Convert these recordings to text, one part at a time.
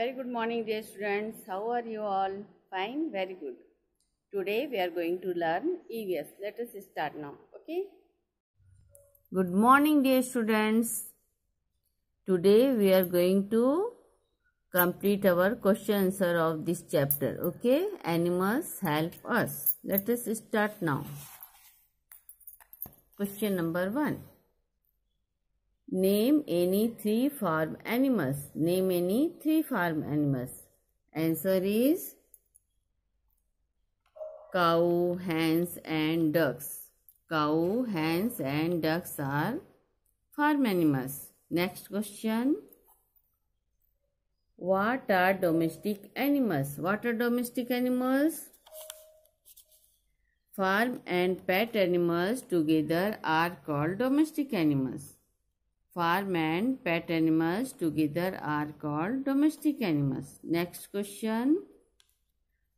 Very good morning dear students. How are you all? Fine? Very good. Today we are going to learn EVS. Let us start now. Okay? Good morning dear students. Today we are going to complete our question answer of this chapter. Okay? Animals help us. Let us start now. Question number 1. Name any three farm animals. Name any three farm animals. Answer is cow, hens and ducks. Cow, hens and ducks are farm animals. Next question. What are domestic animals? What are domestic animals? Farm and pet animals together are called domestic animals. Farm and pet animals together are called domestic animals. Next question.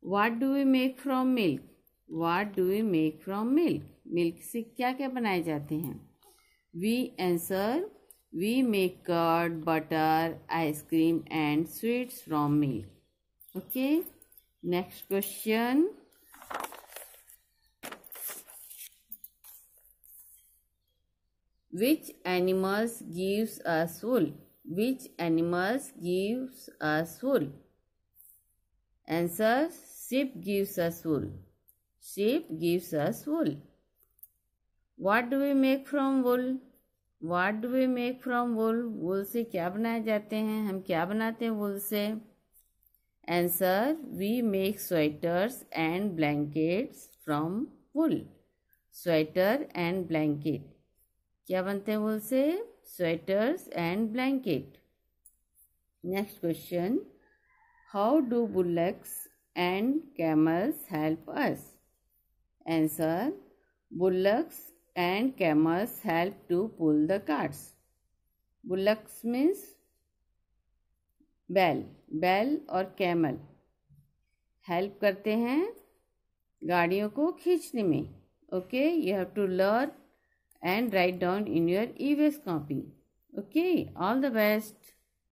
What do we make from milk? What do we make from milk? Milk से क्या क्या बनाए जाते हैं We answer. We make curd, butter, ice cream and sweets from milk. Okay. Next question. which animals gives us wool which animals gives us wool answer sheep gives us wool sheep gives us wool what do we make from wool What do we make from wool? Wool से क्या बनाए जाते हैं हम क्या बनाते हैं wool से Answer: We make sweaters and blankets from wool. Sweater and blanket. क्या बनते हैं वोल से sweaters and blanket next question how do bullocks and camels help us answer bullocks and camels help to pull the carts Bullocks means बैल बैल और camel help करते हैं गाड़ियों को खींचने में okay you have to learn and write down in your EVS copy okay all the best